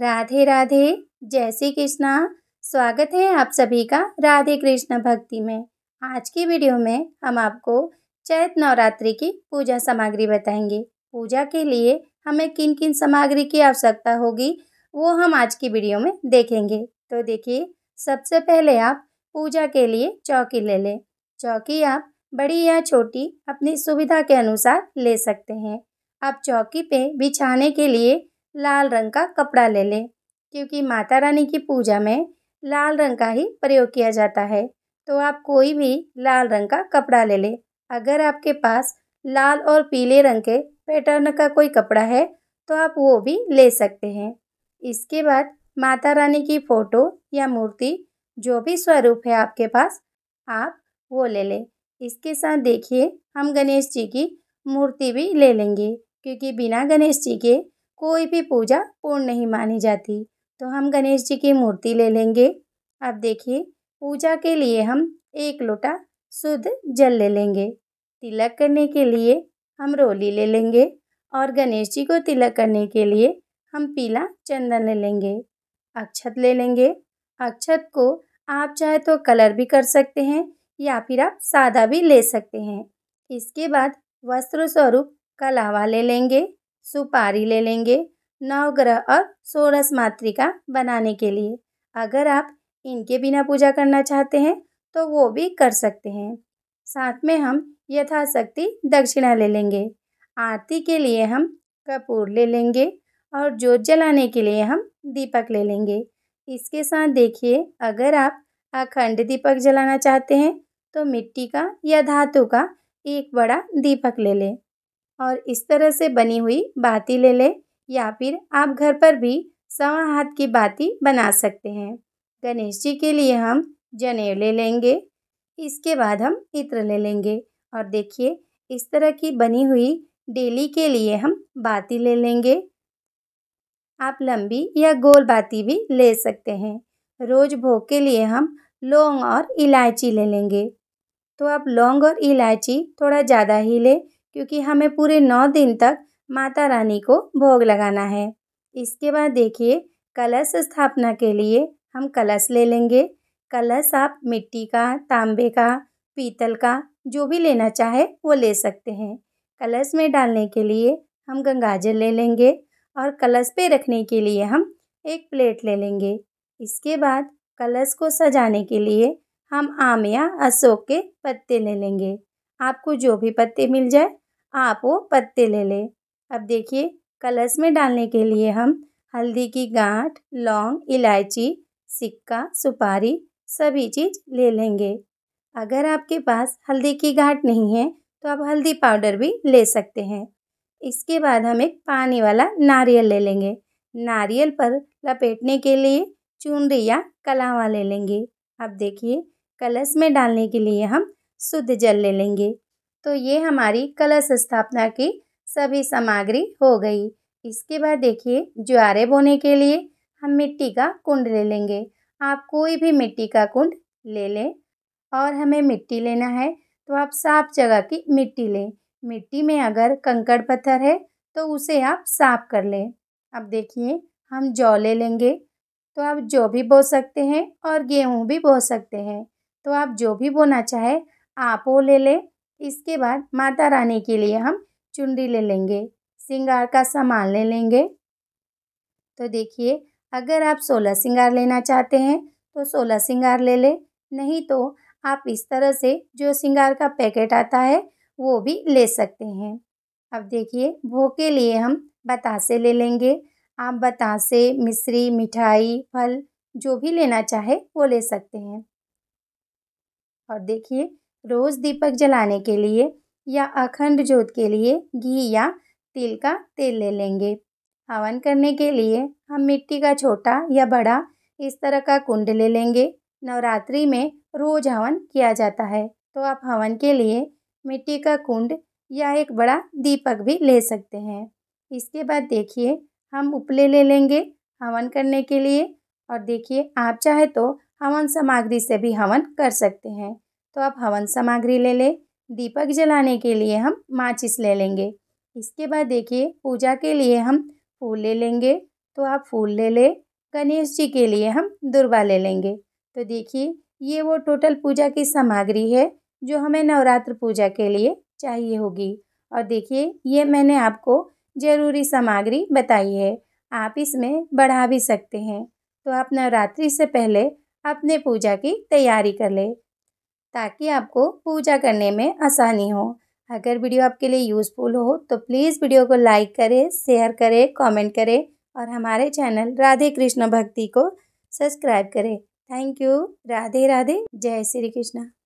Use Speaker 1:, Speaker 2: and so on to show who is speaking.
Speaker 1: राधे राधे जय श्री कृष्णा स्वागत है आप सभी का राधे कृष्ण भक्ति में आज की वीडियो में हम आपको चैत नवरात्रि की पूजा सामग्री बताएंगे पूजा के लिए हमें किन किन सामग्री की आवश्यकता होगी वो हम आज की वीडियो में देखेंगे तो देखिए सबसे पहले आप पूजा के लिए चौकी ले लें चौकी आप बड़ी या छोटी अपनी सुविधा के अनुसार ले सकते हैं आप चौकी पे बिछाने के लिए लाल रंग का कपड़ा ले लें क्योंकि माता रानी की पूजा में लाल रंग का ही प्रयोग किया जाता है तो आप कोई भी लाल रंग का कपड़ा ले लें अगर आपके पास लाल और पीले रंग के पैटर्न का कोई कपड़ा है तो आप वो भी ले सकते हैं इसके बाद माता रानी की फ़ोटो या मूर्ति जो भी स्वरूप है आपके पास आप वो ले लें इसके साथ देखिए हम गणेश जी की मूर्ति भी ले लेंगे क्योंकि बिना गणेश जी के कोई भी पूजा पूर्ण नहीं मानी जाती तो हम गणेश जी की मूर्ति ले लेंगे अब देखिए पूजा के लिए हम एक लोटा शुद्ध जल ले लेंगे तिलक करने के लिए हम रोली ले लेंगे और गणेश जी को तिलक करने के लिए हम पीला चंदन ले लेंगे अक्षत ले लेंगे अक्षत को आप चाहे तो कलर भी कर सकते हैं या फिर आप सादा भी ले सकते हैं इसके बाद वस्त्र स्वरूप कलावा ले लेंगे सुपारी ले लेंगे नवग्रह और सोरस मातृका बनाने के लिए अगर आप इनके बिना पूजा करना चाहते हैं तो वो भी कर सकते हैं साथ में हम यथाशक्ति दक्षिणा ले लेंगे आरती के लिए हम कपूर ले लेंगे और जोत जलाने के लिए हम दीपक ले लेंगे इसके साथ देखिए अगर आप अखंड दीपक जलाना चाहते हैं तो मिट्टी का या धातु का एक बड़ा दीपक ले लें और इस तरह से बनी हुई बाती ले लें या फिर आप घर पर भी सवा हाथ की बाती बना सकते हैं गणेश जी के लिए हम जनेऊ ले लेंगे इसके बाद हम इत्र ले लेंगे और देखिए इस तरह की बनी हुई डेली के लिए हम बाती ले लेंगे आप लंबी या गोल बाती भी ले सकते हैं रोज़ भोग के लिए हम लौंग और इलायची ले लेंगे तो आप लौंग और इलायची थोड़ा ज़्यादा ही लें क्योंकि हमें पूरे नौ दिन तक माता रानी को भोग लगाना है इसके बाद देखिए कलश स्थापना के लिए हम कलश ले लेंगे कलश आप मिट्टी का तांबे का पीतल का जो भी लेना चाहे वो ले सकते हैं कलश में डालने के लिए हम गंगाजल ले लेंगे और कलश पे रखने के लिए हम एक प्लेट ले लेंगे इसके बाद कलश को सजाने के लिए हम आम या अशोक के पत्ते ले लेंगे आपको जो भी पत्ते मिल जाए आप वो पत्ते ले लें अब देखिए कलश में डालने के लिए हम हल्दी की गांठ लौंग इलायची सिक्का सुपारी सभी चीज़ ले लेंगे अगर आपके पास हल्दी की गांठ नहीं है तो आप हल्दी पाउडर भी ले सकते हैं इसके बाद हम एक पानी वाला नारियल ले लेंगे नारियल पर लपेटने के लिए चूनरी या कलावा ले लेंगे अब देखिए कलश में डालने के लिए हम शुद्ध जल ले लेंगे तो ये हमारी कलश स्थापना की सभी सामग्री हो गई इसके बाद देखिए ज्वारे बोने के लिए हम मिट्टी का कुंड ले लेंगे आप कोई भी मिट्टी का कुंड ले लें और हमें मिट्टी लेना है तो आप साफ जगह की मिट्टी लें मिट्टी में अगर कंकड़ पत्थर है तो उसे आप साफ कर लें अब देखिए हम जौ ले लेंगे तो आप जो भी बो सकते हैं और गेहूँ भी बो सकते हैं तो आप जो भी बोना चाहे आप वो ले लें इसके बाद माता रानी के लिए हम चुनरी ले लेंगे सिंगार का सामान ले लेंगे तो देखिए अगर आप सोलह सिंगार लेना चाहते हैं तो सोलह सिंगार ले ले नहीं तो आप इस तरह से जो सिंगार का पैकेट आता है वो भी ले सकते हैं अब देखिए भोग के लिए हम बतासे ले लेंगे आप बतासे मिश्री मिठाई फल जो भी लेना चाहे वो ले सकते हैं और देखिए रोज़ दीपक जलाने के लिए या अखंड जोत के लिए घी या तिल का तेल ले लेंगे हवन करने के लिए हम मिट्टी का छोटा या बड़ा इस तरह का कुंड ले लेंगे नवरात्रि में रोज हवन किया जाता है तो आप हवन के लिए मिट्टी का कुंड या एक बड़ा दीपक भी ले सकते हैं इसके बाद देखिए हम उपले ले लेंगे हवन करने के लिए और देखिए आप चाहे तो हवन सामग्री से भी हवन कर सकते हैं तो आप हवन सामग्री ले लें दीपक जलाने के लिए हम माचिस ले लेंगे इसके बाद देखिए पूजा के लिए हम फूल ले लेंगे तो आप फूल ले लें गणेश जी के लिए हम दुर्वा ले लेंगे तो देखिए ये वो टोटल पूजा की सामग्री है जो हमें नवरात्र पूजा के लिए चाहिए होगी और देखिए ये मैंने आपको ज़रूरी सामग्री बताई है आप इसमें बढ़ा भी सकते हैं तो आप नवरात्रि से पहले अपने पूजा की तैयारी कर लें ताकि आपको पूजा करने में आसानी हो अगर वीडियो आपके लिए यूज़फुल हो तो प्लीज़ वीडियो को लाइक करें शेयर करें कमेंट करें और हमारे चैनल राधे कृष्ण भक्ति को सब्सक्राइब करें थैंक यू राधे राधे जय श्री कृष्णा